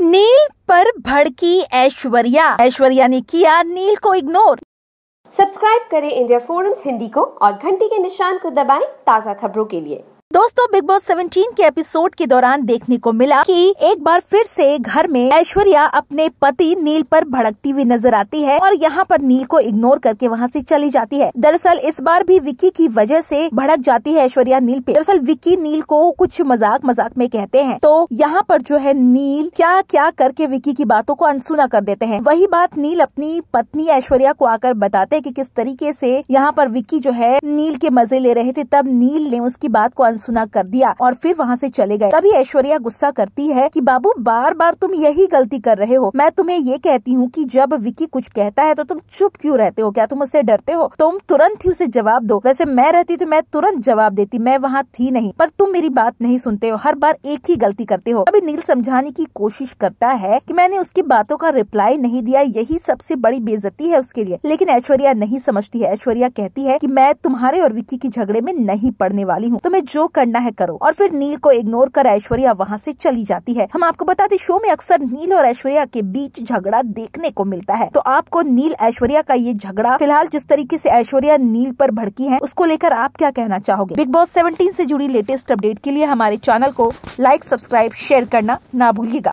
नील पर भड़की ऐश्वर्या ऐश्वर्या ने किया नील को इग्नोर सब्सक्राइब करें इंडिया फोरम्स हिंदी को और घंटी के निशान को दबाएं ताज़ा खबरों के लिए दोस्तों बिग बॉस 17 के एपिसोड के दौरान देखने को मिला कि एक बार फिर से घर में ऐश्वर्या अपने पति नील पर भड़कती हुई नजर आती है और यहाँ पर नील को इग्नोर करके वहाँ से चली जाती है दरअसल इस बार भी विक्की की वजह से भड़क जाती है ऐश्वर्या नील पे दरअसल विक्की नील को कुछ मजाक मजाक में कहते हैं तो यहाँ पर जो है नील क्या क्या करके विक्की की बातों को अनसुना कर देते हैं वही बात नील अपनी पत्नी ऐश्वर्या को आकर बताते है की किस तरीके ऐसी यहाँ पर विक्की जो है नील के मजे ले रहे थे तब नील ने उसकी बात को अनसुना कर दिया और फिर वहाँ से चले गए तभी ऐश्वर्या गुस्सा करती है कि बाबू बार बार तुम यही गलती कर रहे हो मैं तुम्हें ये कहती हूँ कि जब विकी कुछ कहता है तो तुम चुप क्यों रहते हो क्या तुम उससे डरते हो तुम तुरंत ही उसे जवाब दो वैसे मैं रहती तो मैं तुरंत जवाब देती मैं वहाँ थी नहीं पर तुम मेरी बात नहीं सुनते हो हर बार एक ही गलती करते हो अभी नील समझाने की कोशिश करता है की मैंने उसकी बातों का रिप्लाई नहीं दिया यही सबसे बड़ी बेजती है उसके लिए लेकिन ऐश्वर्या नहीं समझती है ऐश्वर्या कहती है की मैं तुम्हारे और विक्की के झगड़े में नहीं पड़ने वाली हूँ तुम्हें तो जो करना है करो और फिर नील को इग्नोर कर ऐश्वर्या वहाँ से चली जाती है हम आपको बताते शो में अक्सर नील और ऐश्वर्या के बीच झगड़ा देखने को मिलता है तो आपको नील ऐश्वर्या का ये झगड़ा फिलहाल जिस तरीके से ऐश्वर्या नील पर भड़की है उसको लेकर आप क्या कहना चाहोगे बिग बॉस सेवेंटीन से जुड़ी लेटेस्ट अपडेट के लिए हमारे चैनल को लाइक सब्सक्राइब शेयर करना ना भूलिएगा